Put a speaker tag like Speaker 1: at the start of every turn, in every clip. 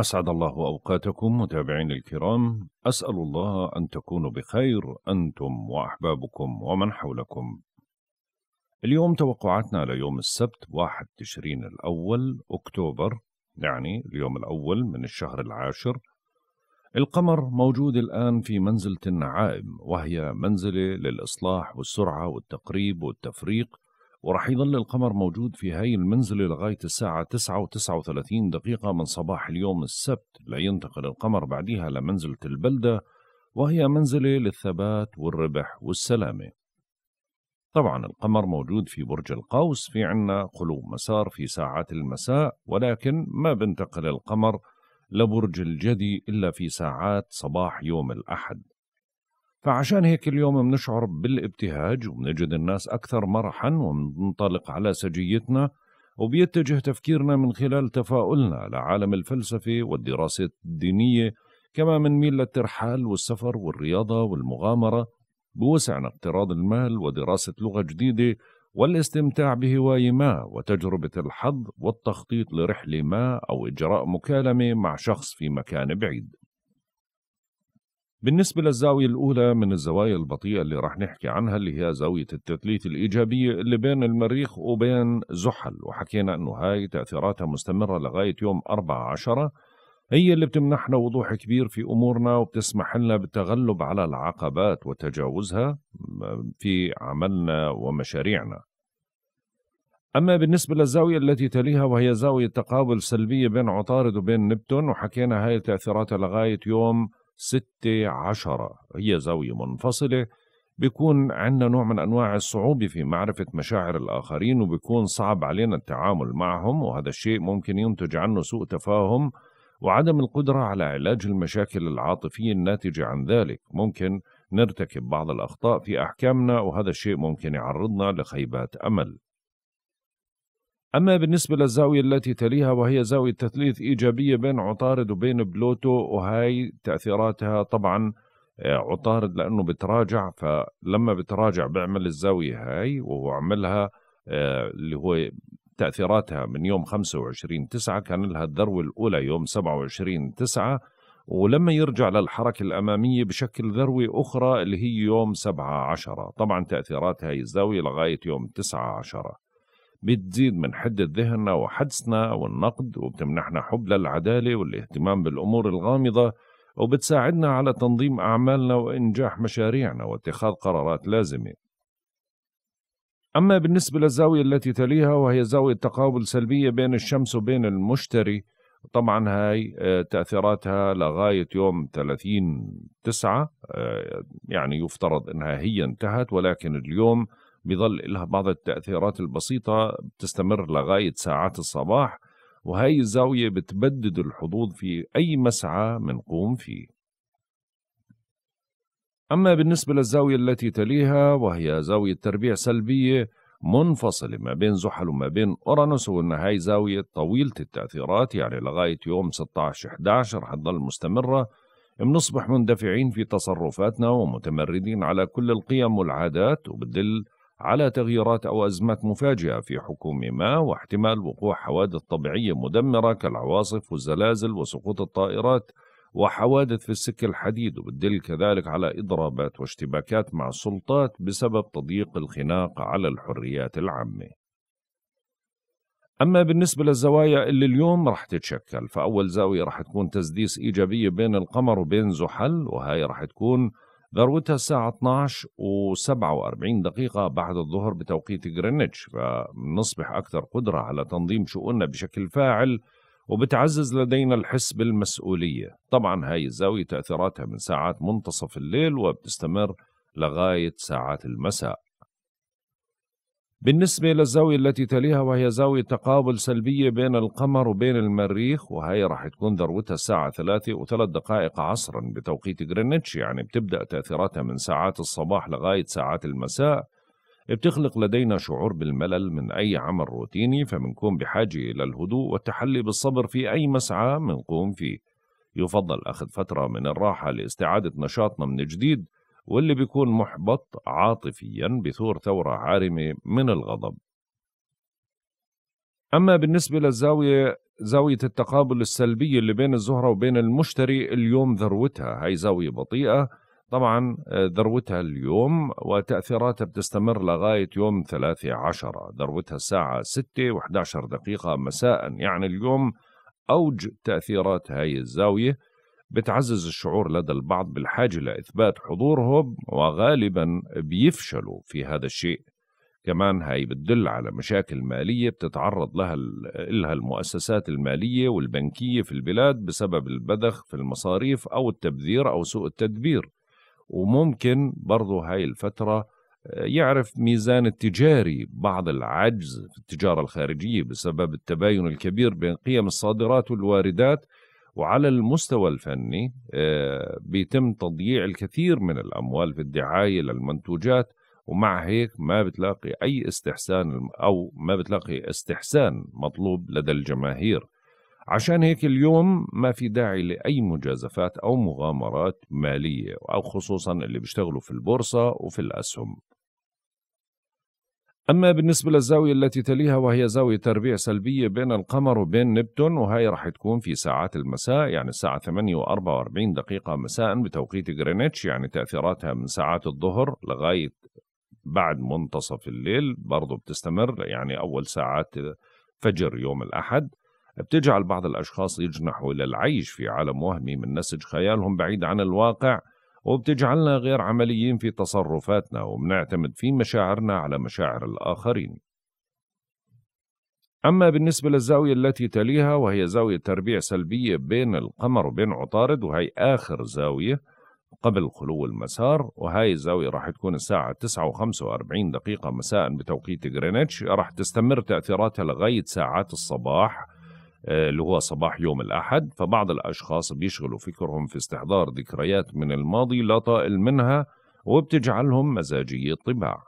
Speaker 1: أسعد الله أوقاتكم متابعين الكرام أسأل الله أن تكونوا بخير أنتم وأحبابكم ومن حولكم اليوم توقعاتنا ليوم السبت 1 تشرين الأول أكتوبر يعني اليوم الأول من الشهر العاشر القمر موجود الآن في منزلة النعائم وهي منزلة للإصلاح والسرعة والتقريب والتفريق وراح يظل القمر موجود في هاي المنزلة لغاية الساعة 9 و39 دقيقة من صباح اليوم السبت لينتقل القمر بعدها لمنزلة البلدة وهي منزلة للثبات والربح والسلامة طبعا القمر موجود في برج القوس في عنا قلوب مسار في ساعات المساء ولكن ما بنتقل القمر لبرج الجدي إلا في ساعات صباح يوم الأحد فعشان هيك اليوم بنشعر بالابتهاج وبنجد الناس أكثر مرحا وبننطلق على سجيتنا وبيتجه تفكيرنا من خلال تفاؤلنا لعالم الفلسفة والدراسات الدينية كما ميل للترحال والسفر والرياضة والمغامرة بوسعنا اقتراض المال ودراسة لغة جديدة والاستمتاع بهواية ما وتجربة الحظ والتخطيط لرحلة ما أو إجراء مكالمة مع شخص في مكان بعيد بالنسبة للزاوية الأولى من الزوايا البطيئة اللي رح نحكي عنها اللي هي زاوية التثليث الإيجابية اللي بين المريخ وبين زحل وحكينا أنه هاي تأثيراتها مستمرة لغاية يوم 4 عشرة هي اللي بتمنحنا وضوح كبير في أمورنا وبتسمح لنا بالتغلب على العقبات وتجاوزها في عملنا ومشاريعنا أما بالنسبة للزاوية التي تليها وهي زاوية تقابل سلبية بين عطارد وبين نبتون وحكينا هاي تأثيراتها لغاية يوم ستة عشرة هي زاوية منفصلة بيكون عندنا نوع من أنواع الصعوبة في معرفة مشاعر الآخرين وبيكون صعب علينا التعامل معهم وهذا الشيء ممكن ينتج عنه سوء تفاهم وعدم القدرة على علاج المشاكل العاطفية الناتجة عن ذلك ممكن نرتكب بعض الأخطاء في أحكامنا وهذا الشيء ممكن يعرضنا لخيبات أمل أما بالنسبة للزاوية التي تليها وهي زاوية تثليث إيجابية بين عطارد وبين بلوتو وهي تأثيراتها طبعا آه، عطارد لأنه بتراجع فلما بتراجع بعمل الزاوية هاي وهو عملها آه، اللي هو تأثيراتها من يوم 25 9 كان لها الذروة الأولى يوم 27 9 ولما يرجع للحركة الأمامية بشكل ذروة أخرى اللي هي يوم 7 10 طبعا تأثيرات هاي الزاوية لغاية يوم 9 10 بتزيد من حدة ذهننا وحدسنا والنقد وبتمنحنا حب للعدالة والاهتمام بالأمور الغامضة وبتساعدنا على تنظيم أعمالنا وإنجاح مشاريعنا واتخاذ قرارات لازمة أما بالنسبة للزاوية التي تليها وهي زاوية تقابل سلبية بين الشمس وبين المشتري طبعا هاي آه، تأثيراتها لغاية يوم 30 تسعة آه، يعني يفترض أنها هي انتهت ولكن اليوم بيظل لها بعض التأثيرات البسيطة بتستمر لغاية ساعات الصباح وهي الزاوية بتبدد الحظوظ في أي مسعى منقوم فيه أما بالنسبة للزاوية التي تليها وهي زاوية تربيع سلبية منفصلة ما بين زحل وما بين أورانوس وأن هاي زاوية طويلة التأثيرات يعني لغاية يوم 16-11 تظل مستمرة بنصبح مندفعين في تصرفاتنا ومتمردين على كل القيم والعادات وبتدل على تغييرات أو أزمات مفاجئة في حكومة ما واحتمال وقوع حوادث طبيعية مدمرة كالعواصف والزلازل وسقوط الطائرات وحوادث في السك الحديد وبتدل كذلك على إضرابات واشتباكات مع السلطات بسبب تضييق الخناق على الحريات العامة أما بالنسبة للزوايا اللي اليوم رح تتشكل فأول زاوية رح تكون تسديس إيجابية بين القمر وبين زحل وهي رح تكون ذروتها الساعة 12 و47 دقيقة بعد الظهر بتوقيت جرينتش فنصبح أكثر قدرة على تنظيم شؤوننا بشكل فاعل وبتعزز لدينا الحس بالمسؤولية طبعا هاي الزاوية تأثيراتها من ساعات منتصف الليل وبتستمر لغاية ساعات المساء بالنسبة للزاوية التي تليها وهي زاوية تقابل سلبية بين القمر وبين المريخ وهي راح تكون ذروتها الساعة ثلاثة وثلاث دقائق عصرا بتوقيت غرينتش يعني بتبدأ تأثيراتها من ساعات الصباح لغاية ساعات المساء بتخلق لدينا شعور بالملل من أي عمل روتيني فمنكون بحاجة إلى الهدوء والتحلي بالصبر في أي مسعى منقوم فيه يفضل أخذ فترة من الراحة لاستعادة نشاطنا من جديد واللي بيكون محبط عاطفيا بثور ثورة عارمة من الغضب أما بالنسبة للزاوية زاوية التقابل السلبي اللي بين الزهرة وبين المشتري اليوم ذروتها هاي زاوية بطيئة طبعا آه، ذروتها اليوم وتأثيراتها بتستمر لغاية يوم عشرة ذروتها الساعة ستة وحداشر دقيقة مساء يعني اليوم أوج تأثيرات هاي الزاوية بتعزز الشعور لدى البعض بالحاجة لإثبات حضورهم وغالبا بيفشلوا في هذا الشيء كمان هاي بتدل على مشاكل مالية بتتعرض لها, لها المؤسسات المالية والبنكية في البلاد بسبب البذخ في المصاريف أو التبذير أو سوء التدبير وممكن برضو هاي الفترة يعرف ميزان التجاري بعض العجز في التجارة الخارجية بسبب التباين الكبير بين قيم الصادرات والواردات وعلى المستوى الفني آه، بيتم تضييع الكثير من الأموال في الدعاية للمنتوجات ومع هيك ما بتلاقي أي استحسان أو ما بتلاقي استحسان مطلوب لدى الجماهير عشان هيك اليوم ما في داعي لأي مجازفات أو مغامرات مالية أو خصوصا اللي بيشتغلوا في البورصة وفي الأسهم أما بالنسبة للزاوية التي تليها وهي زاوية تربيع سلبية بين القمر وبين نبتون وهي راح تكون في ساعات المساء يعني الساعة 8 و44 دقيقة مساء بتوقيت غرينتش يعني تأثيراتها من ساعات الظهر لغاية بعد منتصف الليل برضو بتستمر يعني أول ساعات فجر يوم الأحد بتجعل بعض الأشخاص يجنحوا إلى العيش في عالم وهمي من نسج خيالهم بعيد عن الواقع وبتجعلنا غير عمليين في تصرفاتنا وبنعتمد في مشاعرنا على مشاعر الآخرين أما بالنسبة للزاوية التي تليها وهي زاوية تربيع سلبية بين القمر وبين عطارد وهي آخر زاوية قبل خلو المسار وهاي الزاوية راح تكون الساعة 9 و45 دقيقة مساء بتوقيت غرينتش راح تستمر تأثيراتها لغاية ساعات الصباح آه، اللي هو صباح يوم الأحد فبعض الأشخاص بيشغلوا فكرهم في استحضار ذكريات من الماضي لا طائل منها وبتجعلهم مزاجي الطباع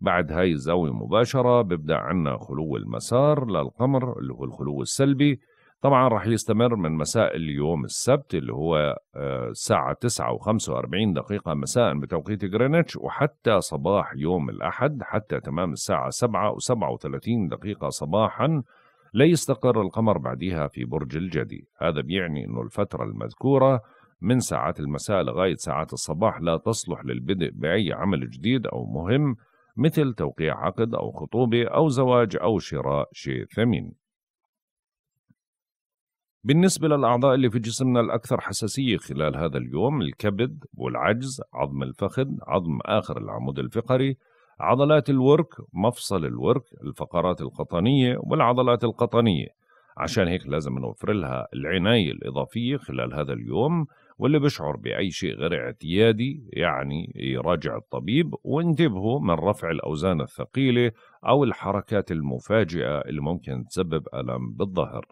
Speaker 1: بعد هاي الزاوية مباشرة بيبدأ عنا خلو المسار للقمر اللي هو الخلو السلبي طبعا راح يستمر من مساء اليوم السبت اللي هو آه، الساعة تسعة وخمسة واربعين دقيقة مساء بتوقيت غرينتش وحتى صباح يوم الأحد حتى تمام الساعة سبعة وسبعة وثلاثين دقيقة صباحا لا يستقر القمر بعدها في برج الجدي هذا بيعني أنه الفترة المذكورة من ساعات المساء لغاية ساعات الصباح لا تصلح للبدء بأي عمل جديد أو مهم مثل توقيع عقد أو خطوبة أو زواج أو شراء شيء ثمين بالنسبة للأعضاء اللي في جسمنا الأكثر حساسية خلال هذا اليوم الكبد والعجز عظم الفخذ عظم آخر العمود الفقري عضلات الورك مفصل الورك الفقرات القطنية والعضلات القطنية عشان هيك لازم نوفر لها العناية الإضافية خلال هذا اليوم واللي بشعر بأي شيء غير اعتيادي يعني يراجع الطبيب وانتبهوا من رفع الأوزان الثقيلة أو الحركات المفاجئة اللي ممكن تسبب ألم بالظهر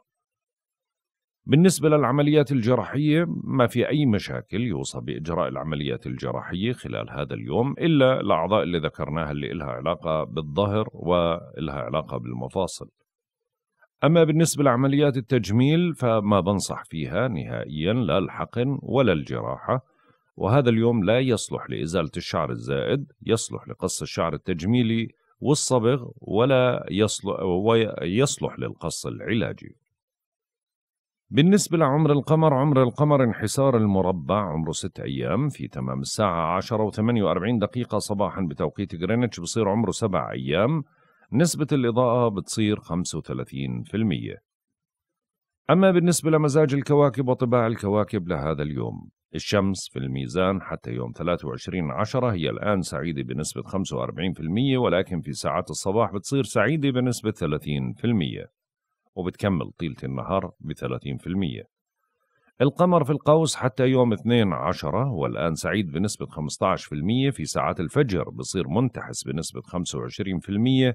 Speaker 1: بالنسبة للعمليات الجراحية ما في أي مشاكل يوصى بإجراء العمليات الجراحية خلال هذا اليوم إلا الأعضاء اللي ذكرناها اللي إلها علاقة بالظهر وإلها علاقة بالمفاصل أما بالنسبة لعمليات التجميل فما بنصح فيها نهائيا لا الحقن ولا الجراحة وهذا اليوم لا يصلح لإزالة الشعر الزائد يصلح لقص الشعر التجميلي والصبغ ولا يصلح, ويصلح للقص العلاجي بالنسبة لعمر القمر عمر القمر انحسار المربع عمره ست أيام في تمام الساعة عشرة وثمانية وأربعين دقيقة صباحا بتوقيت غرينتش بصير عمره سبع أيام نسبة الإضاءة بتصير المية أما بالنسبة لمزاج الكواكب وطباع الكواكب لهذا اليوم الشمس في الميزان حتى يوم 23 عشرة هي الآن سعيدة بنسبة 45% ولكن في ساعات الصباح بتصير سعيدة بنسبة 30% وبتكمل طيلة النهار ب 30% القمر في القوس حتى يوم 12 عشرة والآن سعيد بنسبة 15% في ساعات الفجر بصير منتحس بنسبة 25%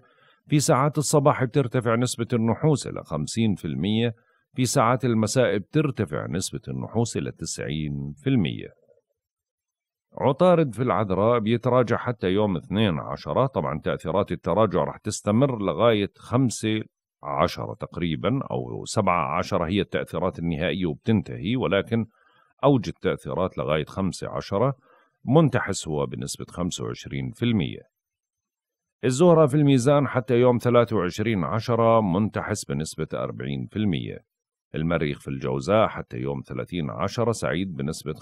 Speaker 1: في ساعات الصباح بترتفع نسبة النحوس إلى 50% في ساعات المساء بترتفع نسبة النحوس إلى 90% عطارد في العذراء بيتراجع حتى يوم 12 عشرة طبعا تأثيرات التراجع رح تستمر لغاية 5 عشرة تقريبا أو سبعة عشرة هي التأثيرات النهائية وبتنتهي ولكن أوج التأثيرات لغاية خمسة عشرة منتحس هو بنسبة 25% الزهرة في الميزان حتى يوم 23 عشرة منتحس بنسبة 40% المريخ في الجوزاء حتى يوم 30 عشرة سعيد بنسبة 15%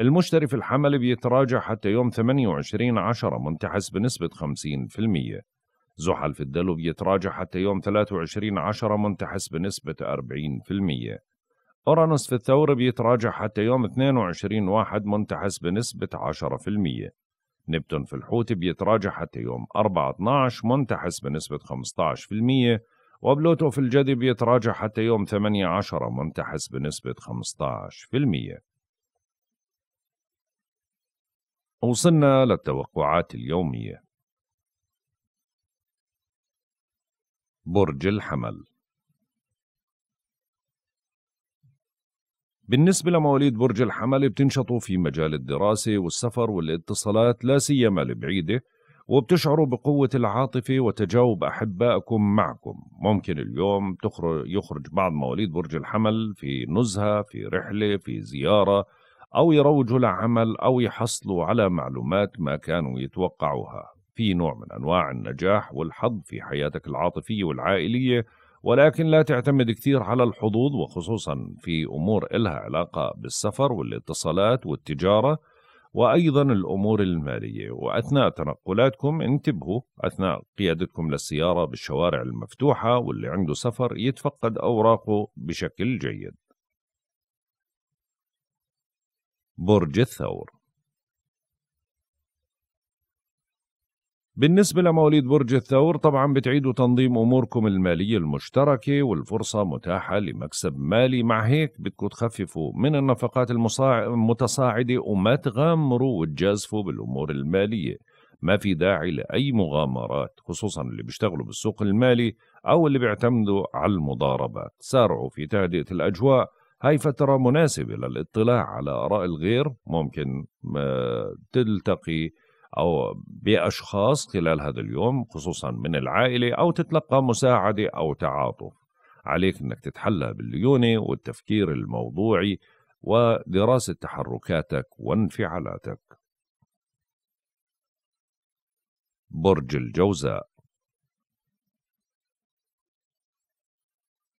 Speaker 1: المشتري في الحمل بيتراجع حتى يوم 28 عشرة منتحس بنسبة 50% زحل في الدلو بيتراجع حتى يوم 23 عشرة منتحس بنسبة 40% أورانوس في الثور بيتراجع حتى يوم 22 واحد منتحس بنسبة 10% نبتون في الحوت بيتراجع حتى يوم 4 12 منتحس بنسبة 15% وبلوتو في الجدي بيتراجع حتى يوم 8 10 منتحس بنسبة 15% وصلنا للتوقعات اليومية برج الحمل بالنسبة لمواليد برج الحمل بتنشطوا في مجال الدراسة والسفر والاتصالات لا سيما البعيدة وبتشعروا بقوة العاطفة وتجاوب أحبائكم معكم ممكن اليوم يخرج بعض مواليد برج الحمل في نزهة في رحلة في زيارة أو يروجوا لعمل أو يحصلوا على معلومات ما كانوا يتوقعوها في نوع من أنواع النجاح والحظ في حياتك العاطفية والعائلية ولكن لا تعتمد كثير على الحظوظ وخصوصا في أمور إلها علاقة بالسفر والاتصالات والتجارة وأيضا الأمور المالية وأثناء تنقلاتكم انتبهوا أثناء قيادتكم للسيارة بالشوارع المفتوحة واللي عنده سفر يتفقد أوراقه بشكل جيد برج الثور بالنسبة لمواليد برج الثور طبعا بتعيدوا تنظيم أموركم المالية المشتركة والفرصة متاحة لمكسب مالي مع هيك بدكم تخففوا من النفقات المتصاعدة وما تغامروا وتجازفوا بالأمور المالية ما في داعي لأي مغامرات خصوصا اللي بيشتغلوا بالسوق المالي أو اللي بيعتمدوا على المضاربات سارعوا في تهدئة الأجواء هاي فترة مناسبة للاطلاع على آراء الغير ممكن آه، تلتقي أو بأشخاص خلال هذا اليوم خصوصا من العائلة أو تتلقى مساعدة أو تعاطف عليك أنك تتحلى بالليونة والتفكير الموضوعي ودراسة تحركاتك وانفعالاتك برج الجوزاء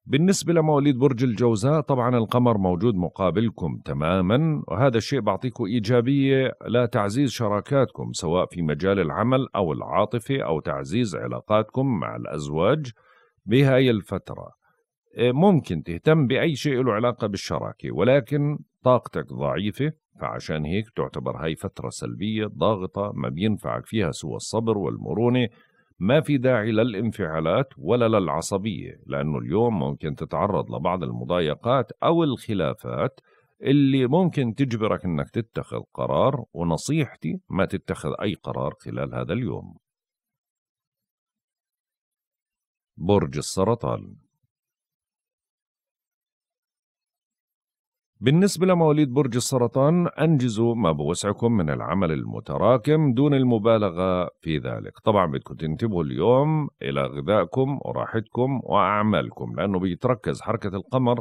Speaker 1: بالنسبة لمواليد برج الجوزاء طبعا القمر موجود مقابلكم تماما وهذا الشيء بعطيكم إيجابية لتعزيز شراكاتكم سواء في مجال العمل أو العاطفة أو تعزيز علاقاتكم مع الأزواج بهاي الفترة آه، ممكن تهتم بأي شيء له علاقة بالشراكة ولكن طاقتك ضعيفة فعشان هيك تعتبر هاي فترة سلبية ضاغطة ما بينفعك فيها سوى الصبر والمرونة ما في داعي للانفعالات ولا للعصبية لأنه اليوم ممكن تتعرض لبعض المضايقات أو الخلافات اللي ممكن تجبرك أنك تتخذ قرار ونصيحتي ما تتخذ أي قرار خلال هذا اليوم برج السرطان بالنسبة لمواليد برج السرطان أنجزوا ما بوسعكم من العمل المتراكم دون المبالغة في ذلك طبعا بدكم تنتبهوا اليوم إلى غذائكم وراحتكم وأعمالكم لأنه بيتركز حركة القمر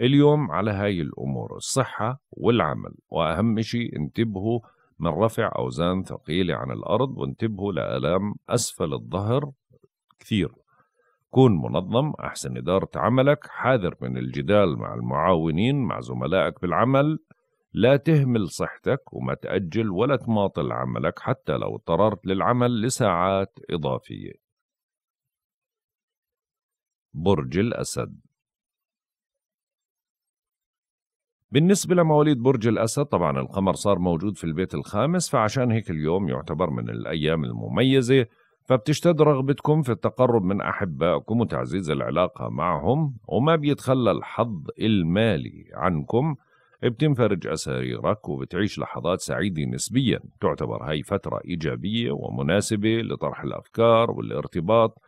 Speaker 1: اليوم على هاي الأمور الصحة والعمل وأهم شيء انتبهوا من رفع أوزان ثقيلة عن الأرض وانتبهوا لآلام أسفل الظهر كثير كون منظم أحسن إدارة عملك حاذر من الجدال مع المعاونين مع زملائك بالعمل لا تهمل صحتك وما تأجل ولا تماطل عملك حتى لو اضطررت للعمل لساعات إضافية برج الأسد بالنسبة لمواليد برج الأسد طبعا القمر صار موجود في البيت الخامس فعشان هيك اليوم يعتبر من الأيام المميزة فبتشتد رغبتكم في التقرب من أحبائكم وتعزيز العلاقة معهم وما بيتخلى الحظ المالي عنكم بتنفرج أساريرك وبتعيش لحظات سعيدة نسبيا تعتبر هاي فترة إيجابية ومناسبة لطرح الأفكار والارتباط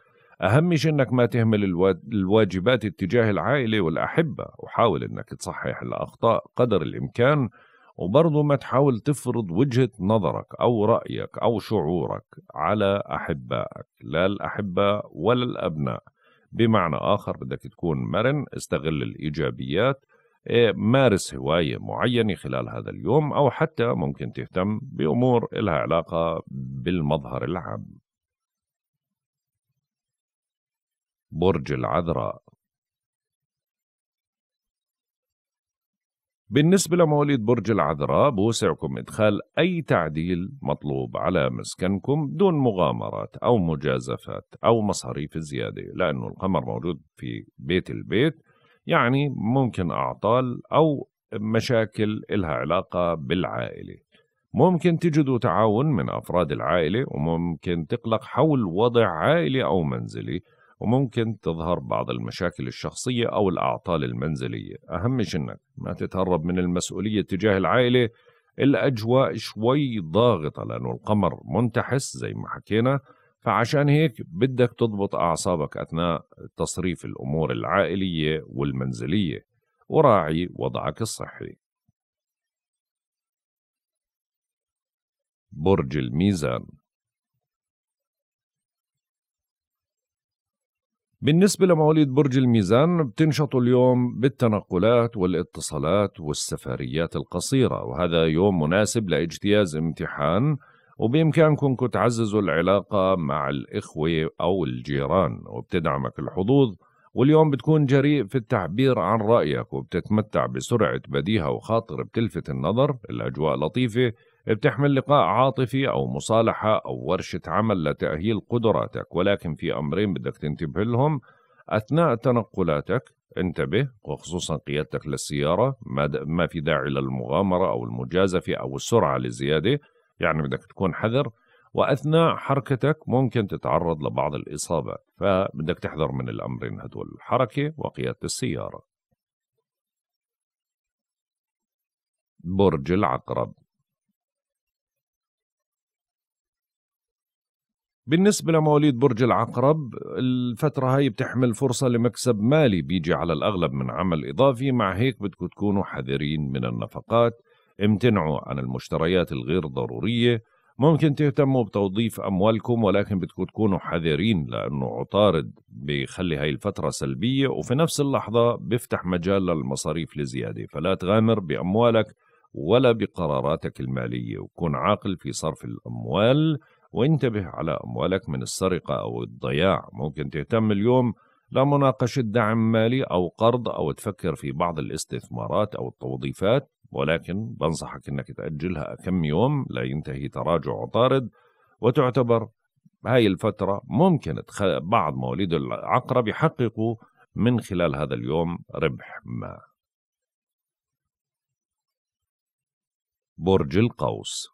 Speaker 1: أهم شيء أنك ما تهمل الواجبات اتجاه العائلة والأحبة وحاول أنك تصحح الأخطاء قدر الإمكان وبرضه ما تحاول تفرض وجهة نظرك أو رأيك أو شعورك على أحبائك لا الأحباء ولا الأبناء بمعنى آخر بدك تكون مرن استغل الإيجابيات إيه، مارس هواية معينة خلال هذا اليوم أو حتى ممكن تهتم بأمور لها علاقة بالمظهر العام برج العذراء بالنسبة لمواليد برج العذراء بوسعكم إدخال أي تعديل مطلوب على مسكنكم دون مغامرات أو مجازفات أو مصاريف زيادة لأنه القمر موجود في بيت البيت يعني ممكن أعطال أو مشاكل إلها علاقة بالعائلة ممكن تجدوا تعاون من أفراد العائلة وممكن تقلق حول وضع عائلي أو منزلي وممكن تظهر بعض المشاكل الشخصية أو الأعطال المنزلية أهم شيء إنك ما تتهرب من المسؤولية تجاه العائلة الأجواء شوي ضاغطة لأنه القمر منتحس زي ما حكينا فعشان هيك بدك تضبط أعصابك أثناء تصريف الأمور العائلية والمنزلية وراعي وضعك الصحي برج الميزان بالنسبة لمواليد برج الميزان بتنشطوا اليوم بالتنقلات والاتصالات والسفريات القصيرة وهذا يوم مناسب لاجتياز امتحان وبإمكانكم تعززوا العلاقة مع الإخوة أو الجيران وبتدعمك الحظوظ واليوم بتكون جريء في التعبير عن رأيك وبتتمتع بسرعة بديهة وخاطر بتلفت النظر الأجواء لطيفة بتحمل لقاء عاطفي أو مصالحة أو ورشة عمل لتأهيل قدراتك ولكن في أمرين بدك تنتبه لهم أثناء تنقلاتك انتبه وخصوصا قيادتك للسيارة ما, ما في داعي للمغامرة أو المجازفة أو السرعة لزيادة يعني بدك تكون حذر وأثناء حركتك ممكن تتعرض لبعض الإصابة فبدك تحذر من الأمرين هدول الحركة وقيادة السيارة برج العقرب بالنسبة لمواليد برج العقرب الفترة هاي بتحمل فرصة لمكسب مالي بيجي على الأغلب من عمل إضافي مع هيك بدكم تكونوا حذرين من النفقات امتنعوا عن المشتريات الغير ضرورية ممكن تهتموا بتوظيف أموالكم ولكن بدكم تكونوا حذرين لأنه عطارد بيخلي هاي الفترة سلبية وفي نفس اللحظة بيفتح مجال للمصاريف لزيادة فلا تغامر بأموالك ولا بقراراتك المالية وكون عاقل في صرف الأموال وانتبه على أموالك من السرقة أو الضياع ممكن تهتم اليوم لمناقشة دعم مالي أو قرض أو تفكر في بعض الاستثمارات أو التوظيفات ولكن بنصحك أنك تأجلها كم يوم لا ينتهي تراجع طارد وتعتبر هاي الفترة ممكن بعض مواليد العقرب يحققوا من خلال هذا اليوم ربح ما برج القوس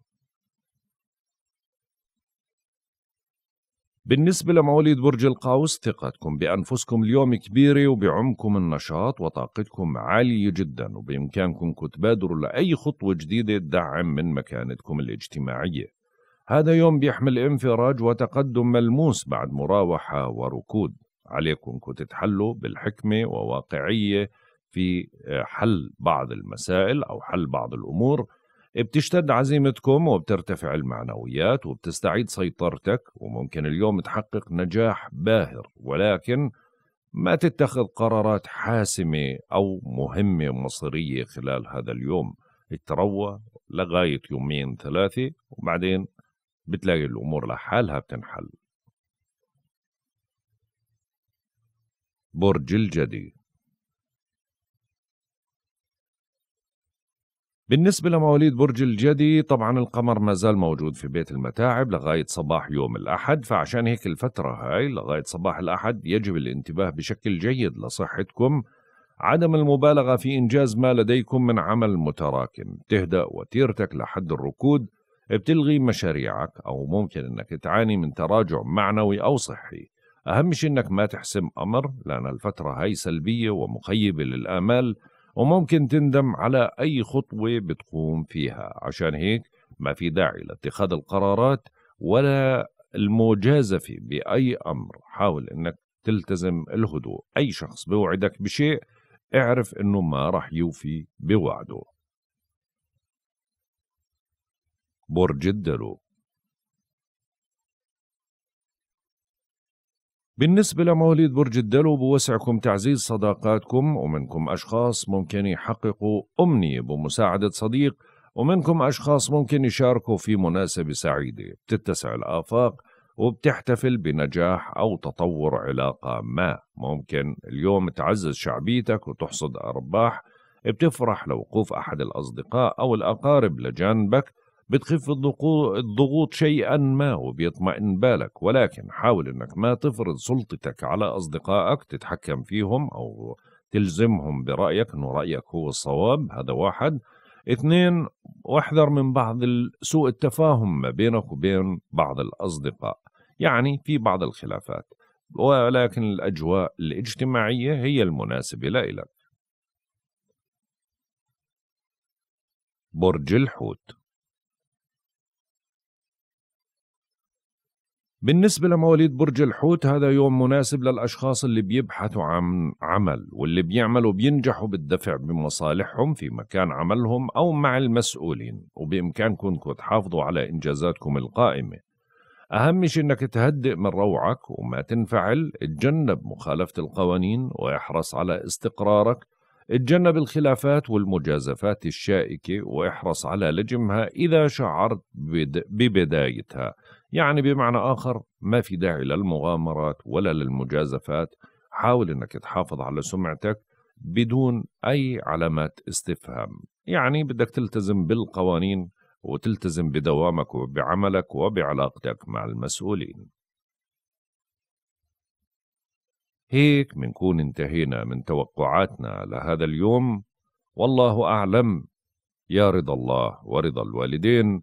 Speaker 1: بالنسبة لمواليد برج القوس ثقتكم بأنفسكم اليوم كبيرة وبعمكم النشاط وطاقتكم عالية جدا وبإمكانكم تبادروا لأي خطوة جديدة تدعم من مكانتكم الاجتماعية هذا يوم بيحمل انفراج وتقدم ملموس بعد مراوحة وركود عليكم تتحلوا بالحكمة وواقعية في حل بعض المسائل أو حل بعض الأمور بتشتد عزيمتكم وبترتفع المعنويات وبتستعيد سيطرتك وممكن اليوم تحقق نجاح باهر ولكن ما تتخذ قرارات حاسمة أو مهمة مصيرية خلال هذا اليوم تروى لغاية يومين ثلاثة وبعدين بتلاقي الأمور لحالها بتنحل برج الجدي بالنسبة لمواليد برج الجدي طبعا القمر ما زال موجود في بيت المتاعب لغاية صباح يوم الأحد فعشان هيك الفترة هاي لغاية صباح الأحد يجب الانتباه بشكل جيد لصحتكم عدم المبالغة في إنجاز ما لديكم من عمل متراكم تهدأ وتيرتك لحد الركود بتلغي مشاريعك أو ممكن أنك تعاني من تراجع معنوي أو صحي أهم شيء أنك ما تحسم أمر لأن الفترة هاي سلبية ومخيبة للآمال وممكن تندم على أي خطوة بتقوم فيها عشان هيك ما في داعي لاتخاذ القرارات ولا المجازفة بأي أمر حاول أنك تلتزم الهدوء أي شخص بوعدك بشيء اعرف أنه ما رح يوفي بوعده برج الدلو بالنسبة لمواليد برج الدلو بوسعكم تعزيز صداقاتكم ومنكم أشخاص ممكن يحققوا أمنية بمساعدة صديق ومنكم أشخاص ممكن يشاركوا في مناسبة سعيدة بتتسع الآفاق وبتحتفل بنجاح أو تطور علاقة ما ممكن اليوم تعزز شعبيتك وتحصد أرباح بتفرح لوقوف أحد الأصدقاء أو الأقارب لجانبك بتخف الضغوط شيئا ما وبيطمئن بالك ولكن حاول انك ما تفرض سلطتك على اصدقائك تتحكم فيهم او تلزمهم برايك انه رايك هو الصواب هذا واحد اثنين واحذر من بعض سوء التفاهم ما بينك وبين بعض الاصدقاء يعني في بعض الخلافات ولكن الاجواء الاجتماعيه هي المناسبه لإلك برج الحوت بالنسبة لمواليد برج الحوت هذا يوم مناسب للأشخاص اللي بيبحثوا عن عمل واللي بيعملوا بينجحوا بالدفع بمصالحهم في مكان عملهم أو مع المسؤولين وبإمكانكم تحافظوا على إنجازاتكم القائمة أهم شيء أنك تهدئ من روعك وما تنفعل اتجنب مخالفة القوانين واحرص على استقرارك اتجنب الخلافات والمجازفات الشائكة واحرص على لجمها إذا شعرت ببدايتها يعني بمعنى آخر ما في داعي للمغامرات ولا للمجازفات حاول أنك تحافظ على سمعتك بدون أي علامات استفهام يعني بدك تلتزم بالقوانين وتلتزم بدوامك وبعملك وبعلاقتك مع المسؤولين هيك منكون انتهينا من توقعاتنا لهذا اليوم والله أعلم يا رضا الله ورضا الوالدين